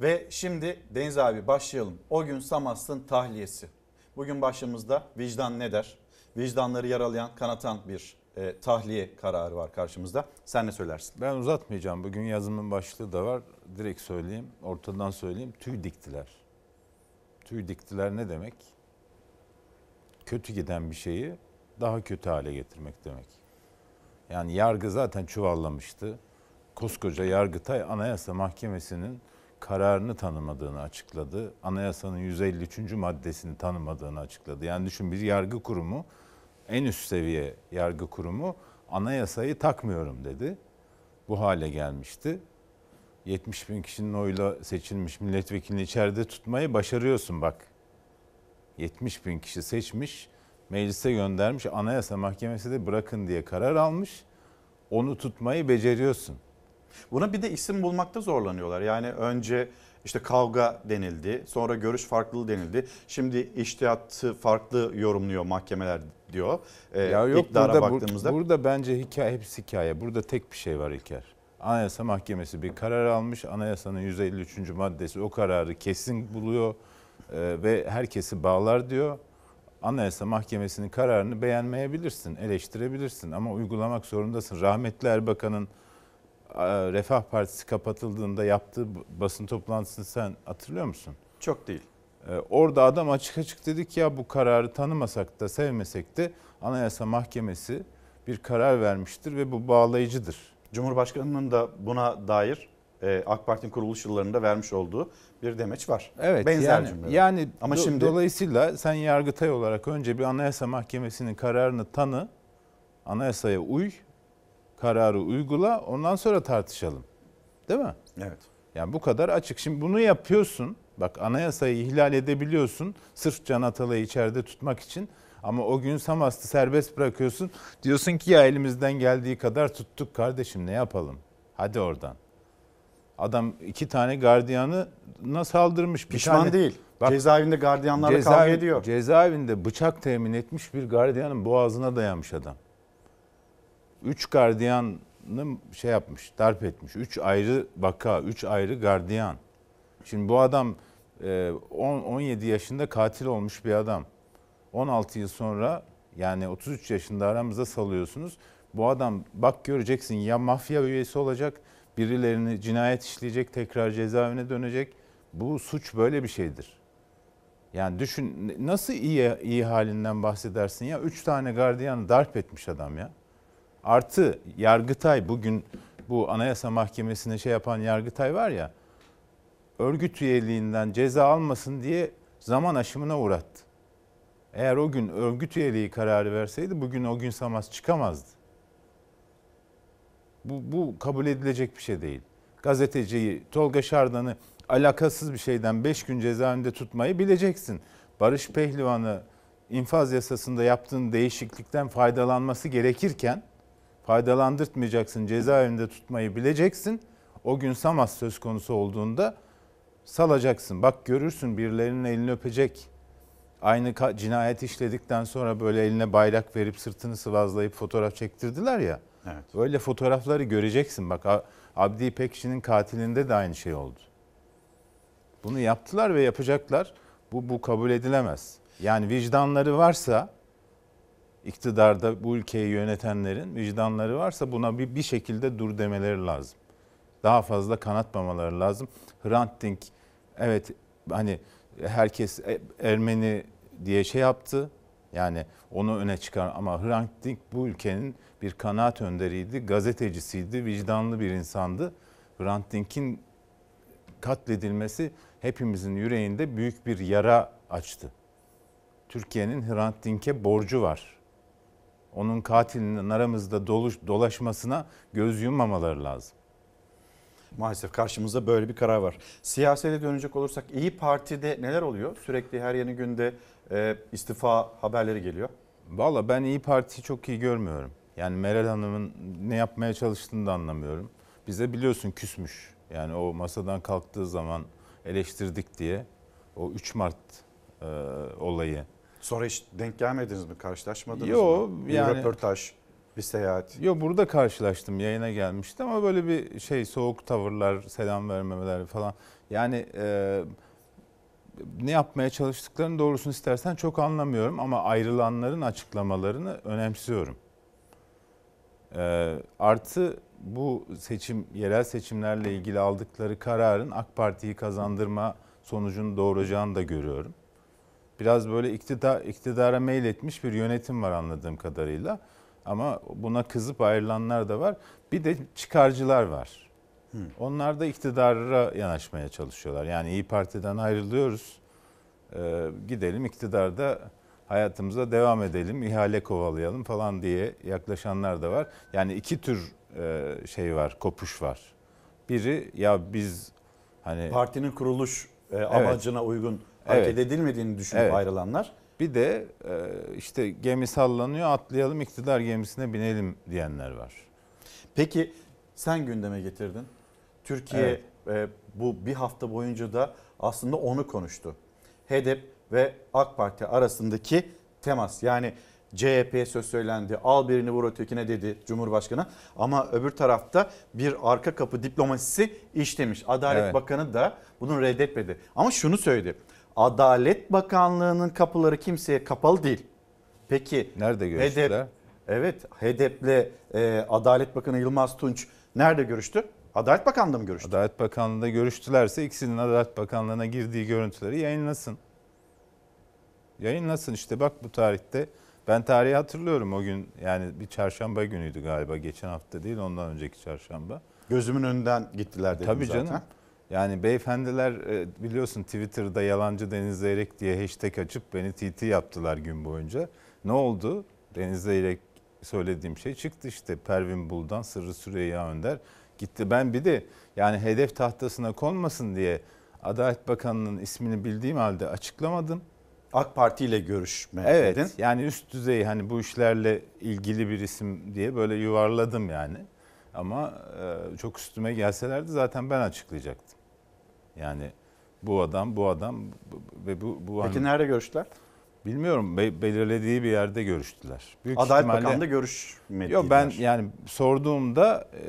Ve şimdi Deniz abi başlayalım. O gün Samast'ın tahliyesi. Bugün başımızda vicdan ne der? Vicdanları yaralayan, kanatan bir e, tahliye kararı var karşımızda. Sen ne söylersin? Ben uzatmayacağım. Bugün yazımın başlığı da var. Direkt söyleyeyim, ortadan söyleyeyim. Tüy diktiler. Tüy diktiler ne demek? Kötü giden bir şeyi daha kötü hale getirmek demek. Yani yargı zaten çuvallamıştı. Koskoca Yargıtay Anayasa Mahkemesi'nin kararını tanımadığını açıkladı. Anayasanın 153. maddesini tanımadığını açıkladı. Yani düşün bir yargı kurumu, en üst seviye yargı kurumu anayasayı takmıyorum dedi. Bu hale gelmişti. 70 bin kişinin oyla seçilmiş milletvekilini içeride tutmayı başarıyorsun bak. 70 bin kişi seçmiş, meclise göndermiş, anayasa mahkemesi de bırakın diye karar almış. Onu tutmayı beceriyorsun. Buna bir de isim bulmakta zorlanıyorlar. Yani önce işte kavga denildi, sonra görüş farklılığı denildi. Şimdi iştihatı farklı yorumluyor mahkemeler diyor. Ee, ya yok burada, baktığımızda... burada bence hikaye hepsi hikaye. Burada tek bir şey var İlker. Anayasa Mahkemesi bir karar almış. Anayasanın 153. maddesi o kararı kesin buluyor e, ve herkesi bağlar diyor. Anayasa Mahkemesi'nin kararını beğenmeyebilirsin, eleştirebilirsin ama uygulamak zorundasın. Rahmetli Erbakan'ın Refah Partisi kapatıldığında yaptığı basın toplantısını sen hatırlıyor musun? Çok değil. Ee, orada adam açık açık dedi ki ya bu kararı tanımasak da sevmesek de Anayasa Mahkemesi bir karar vermiştir ve bu bağlayıcıdır. Cumhurbaşkanının da buna dair e, AK Parti'nin kuruluş yıllarında vermiş olduğu bir demeç var. Evet. Benzer yani, cümleler. Yani ama do, şimdi dolayısıyla sen yargıtay olarak önce bir Anayasa Mahkemesi'nin kararını tanı, anayasaya uy kararı uygula ondan sonra tartışalım. Değil mi? Evet. Yani bu kadar açık. Şimdi bunu yapıyorsun. Bak anayasayı ihlal edebiliyorsun. Sırf Can Atalay'ı içeride tutmak için. Ama o gün Samast'ı serbest bırakıyorsun. Diyorsun ki ya elimizden geldiği kadar tuttuk kardeşim ne yapalım? Hadi oradan. Adam iki tane gardiyanına saldırmış. Bir Pişman tane, değil. Bak, cezaevinde gardiyanlarla cezaev, kavga ediyor. Cezaevinde bıçak temin etmiş bir gardiyanın boğazına dayanmış adam. 3 gardiyanı şey yapmış, darp etmiş. 3 ayrı baka, 3 ayrı gardiyan. Şimdi bu adam 10 e, 17 yaşında katil olmuş bir adam. 16 yıl sonra yani 33 yaşında aramıza salıyorsunuz. Bu adam bak göreceksin ya mafya üyesi olacak, birilerini cinayet işleyecek, tekrar cezaevine dönecek. Bu suç böyle bir şeydir. Yani düşün nasıl iyi iyi halinden bahsedersin ya? Üç tane gardiyanı darp etmiş adam ya. Artı Yargıtay bugün bu Anayasa Mahkemesi'ne şey yapan Yargıtay var ya örgüt üyeliğinden ceza almasın diye zaman aşımına uğrattı. Eğer o gün örgüt üyeliği kararı verseydi bugün o gün Samas çıkamazdı. Bu, bu kabul edilecek bir şey değil. Gazeteciyi, Tolga Şardan'ı alakasız bir şeyden 5 gün cezaevinde tutmayı bileceksin. Barış Pehlivan'ı infaz yasasında yaptığın değişiklikten faydalanması gerekirken faydalandırtmayacaksın, cezaevinde tutmayı bileceksin. O gün Samas söz konusu olduğunda salacaksın. Bak görürsün birilerinin elini öpecek. Aynı cinayet işledikten sonra böyle eline bayrak verip sırtını sıvazlayıp fotoğraf çektirdiler ya. Evet. Öyle fotoğrafları göreceksin. Bak Abdi İpekçi'nin katilinde de aynı şey oldu. Bunu yaptılar ve yapacaklar. Bu, bu kabul edilemez. Yani vicdanları varsa iktidarda bu ülkeyi yönetenlerin vicdanları varsa buna bir, bir şekilde dur demeleri lazım. Daha fazla kanatmamaları lazım. Hrant Dink evet hani herkes e, Ermeni diye şey yaptı. Yani onu öne çıkar ama Hrant Dink bu ülkenin bir kanaat önderiydi, gazetecisiydi, vicdanlı bir insandı. Hrant Dink'in katledilmesi hepimizin yüreğinde büyük bir yara açtı. Türkiye'nin Hrant Dink'e borcu var onun katilinin aramızda doluş, dolaşmasına göz yummamaları lazım. Maalesef karşımızda böyle bir karar var. Siyasete dönecek olursak İyi Parti'de neler oluyor? Sürekli her yeni günde e, istifa haberleri geliyor. Valla ben İyi Parti'yi çok iyi görmüyorum. Yani Meral Hanım'ın ne yapmaya çalıştığını da anlamıyorum. Bize biliyorsun küsmüş. Yani o masadan kalktığı zaman eleştirdik diye o 3 Mart e, olayı Sonra hiç denk gelmediniz mi? Karşılaşmadınız Yo, mı? Bir yani, röportaj, bir seyahat. Yo burada karşılaştım. Yayına gelmişti ama böyle bir şey soğuk tavırlar, selam vermemeler falan. Yani e, ne yapmaya çalıştıklarını doğrusunu istersen çok anlamıyorum ama ayrılanların açıklamalarını önemsiyorum. E, artı bu seçim yerel seçimlerle ilgili aldıkları kararın AK Parti'yi kazandırma sonucunu doğuracağını da görüyorum biraz böyle iktidar, iktidara meyletmiş bir yönetim var anladığım kadarıyla. Ama buna kızıp ayrılanlar da var. Bir de çıkarcılar var. Hı. Onlar da iktidara yanaşmaya çalışıyorlar. Yani İyi Parti'den ayrılıyoruz. Ee, gidelim iktidarda hayatımıza devam edelim, ihale kovalayalım falan diye yaklaşanlar da var. Yani iki tür e, şey var, kopuş var. Biri ya biz hani partinin kuruluş e, amacına evet. uygun hareket evet. edilmediğini düşünüp evet. ayrılanlar. Bir de e, işte gemi sallanıyor atlayalım iktidar gemisine binelim diyenler var. Peki sen gündeme getirdin. Türkiye evet. E, bu bir hafta boyunca da aslında onu konuştu. HDP ve AK Parti arasındaki temas yani CHP söz söylendi. Al birini vur ötekine dedi Cumhurbaşkanı. Ama öbür tarafta bir arka kapı diplomasisi işlemiş. Adalet evet. Bakanı da bunu reddetmedi. Ama şunu söyledi. Adalet Bakanlığı'nın kapıları kimseye kapalı değil. Peki nerede görüştüler? HDP, evet HDP'le e, Adalet Bakanı Yılmaz Tunç nerede görüştü? Adalet Bakanlığı mı görüştü? Adalet Bakanlığı'nda görüştülerse ikisinin Adalet Bakanlığı'na girdiği görüntüleri yayınlasın. Yayınlasın işte bak bu tarihte. Ben tarihi hatırlıyorum o gün yani bir çarşamba günüydü galiba geçen hafta değil ondan önceki çarşamba. Gözümün önünden gittiler dedim Tabii zaten. Tabii canım. Yani beyefendiler e, biliyorsun Twitter'da yalancı Deniz Zeyrek diye hashtag açıp beni TT yaptılar gün boyunca. Ne oldu? Deniz Zeyrek söylediğim şey çıktı işte Pervin Buldan, Sırrı Süreyya Önder gitti. Ben bir de yani hedef tahtasına konmasın diye Adalet Bakanı'nın ismini bildiğim halde açıklamadım. AK Parti ile görüşme Evet dedin. yani üst düzey hani bu işlerle ilgili bir isim diye böyle yuvarladım yani. Ama e, çok üstüme gelselerdi zaten ben açıklayacaktım. Yani bu adam, bu adam ve bu bu Peki hanım. nerede görüştüler? Bilmiyorum. Be- belirlediği bir yerde görüştüler. Büyük Adalet ihtimalle... Bakanı'nda Yok ben yani sorduğumda e,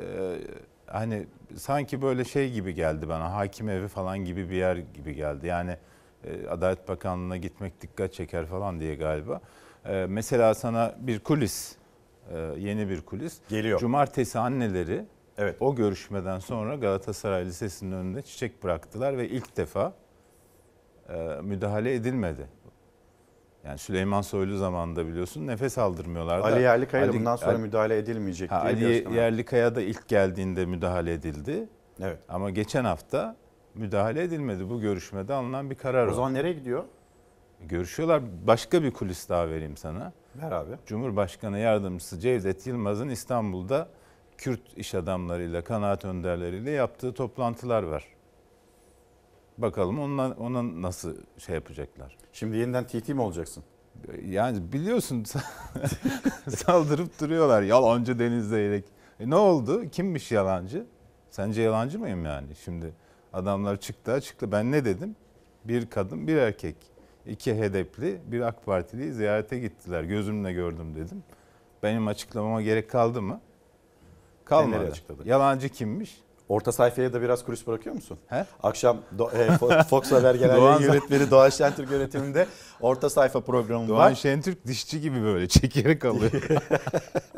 hani sanki böyle şey gibi geldi bana. Hakim evi falan gibi bir yer gibi geldi. Yani e, Adalet Bakanlığı'na gitmek dikkat çeker falan diye galiba. E, mesela sana bir kulis, e, yeni bir kulis. Geliyor. Cumartesi anneleri Evet o görüşmeden sonra Galatasaray Lisesi'nin önünde çiçek bıraktılar ve ilk defa e, müdahale edilmedi. Yani Süleyman Soylu zamanında biliyorsun nefes aldırmıyorlardı. Ali Yerlikaya Ali, bundan sonra Ali, müdahale edilmeyecek ha, diye Ali Yerlikaya da ilk geldiğinde müdahale edildi. Evet. Ama geçen hafta müdahale edilmedi. Bu görüşmede alınan bir karar o. O zaman nereye gidiyor? Görüşüyorlar. Başka bir kulis daha vereyim sana. Ver abi. Cumhurbaşkanı Yardımcısı Cevdet Yılmaz'ın İstanbul'da Kürt iş adamlarıyla, kanaat önderleriyle yaptığı toplantılar var. Bakalım ona, ona nasıl şey yapacaklar. Şimdi yeniden TT mi olacaksın? Yani biliyorsun saldırıp duruyorlar. Yalancı Deniz E ne oldu? Kimmiş yalancı? Sence yalancı mıyım yani? Şimdi adamlar çıktı açıklı. Ben ne dedim? Bir kadın, bir erkek. iki HDP'li, bir AK Partili ziyarete gittiler. Gözümle gördüm dedim. Benim açıklamama gerek kaldı mı? Kalmadı. Açıkladı. Yalancı kimmiş? Orta sayfaya da biraz kulis bırakıyor musun? He? Akşam Do- e, Fox Haber Genel Doğan... Yönetmeni Doğan Şentürk yönetiminde orta sayfa programı Doğan var. Doğan Şentürk dişçi gibi böyle çekerek alıyor.